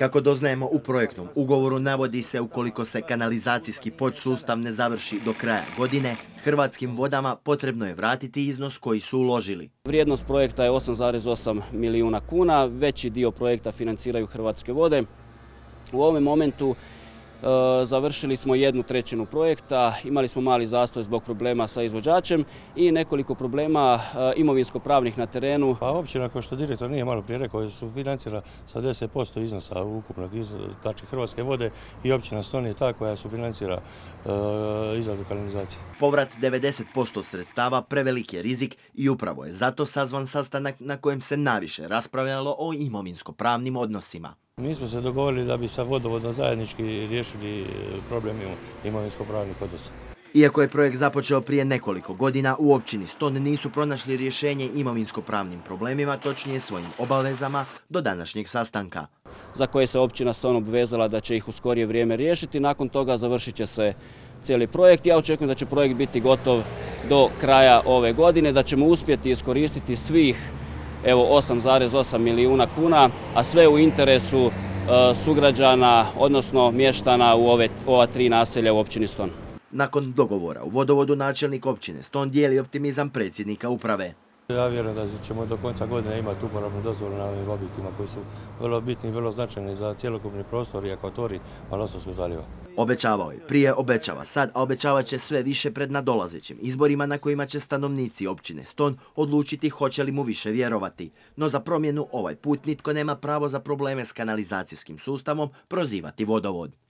Kako doznajemo u projektnom ugovoru, navodi se ukoliko se kanalizacijski podsustav ne završi do kraja godine, Hrvatskim vodama potrebno je vratiti iznos koji su uložili. Vrijednost projekta je 8,8 milijuna kuna, veći dio projekta financiraju Hrvatske vode. U ovom momentu Eh, završili smo jednu trećinu projekta, imali smo mali zastoj zbog problema sa izvođačem i nekoliko problema eh, imovinsko-pravnih na terenu. Pa općina, kao što direktor nije malo prije rekao, su financira sa 10% iznosa ukupnog znači Hrvatske vode i općina stoni je ta koja su financira eh, izradu kanalizacije. Povrat 90% sredstava prevelik je rizik i upravo je zato sazvan sastanak na kojem se naviše raspravljalo o imovinsko-pravnim odnosima. Mi smo se dogovorili da bi sa vodovodom zajednički riješili e, problem imovinsko-pravnih odnosa. Iako je projekt započeo prije nekoliko godina, u općini Ston nisu pronašli rješenje imovinsko-pravnim problemima, točnije svojim obavezama do današnjeg sastanka. Za koje se općina Ston obvezala da će ih u skorije vrijeme riješiti, nakon toga završit će se cijeli projekt. Ja očekujem da će projekt biti gotov do kraja ove godine, da ćemo uspjeti iskoristiti svih evo 8,8 milijuna kuna, a sve u interesu e, sugrađana, odnosno mještana u ova tri naselja u općini Ston. Nakon dogovora u vodovodu načelnik općine Ston dijeli optimizam predsjednika uprave. Ja vjerujem da ćemo do konca godine imati uporabnu dozvolu na ovim objektima koji su vrlo bitni i vrlo značajni za cjelokupni prostor i akvatori Malostovskog zaljeva. Obećavao je, prije obećava, sad, a obećavat će sve više pred nadolazećim izborima na kojima će stanovnici općine Ston odlučiti hoće li mu više vjerovati. No za promjenu ovaj put nitko nema pravo za probleme s kanalizacijskim sustavom prozivati vodovod.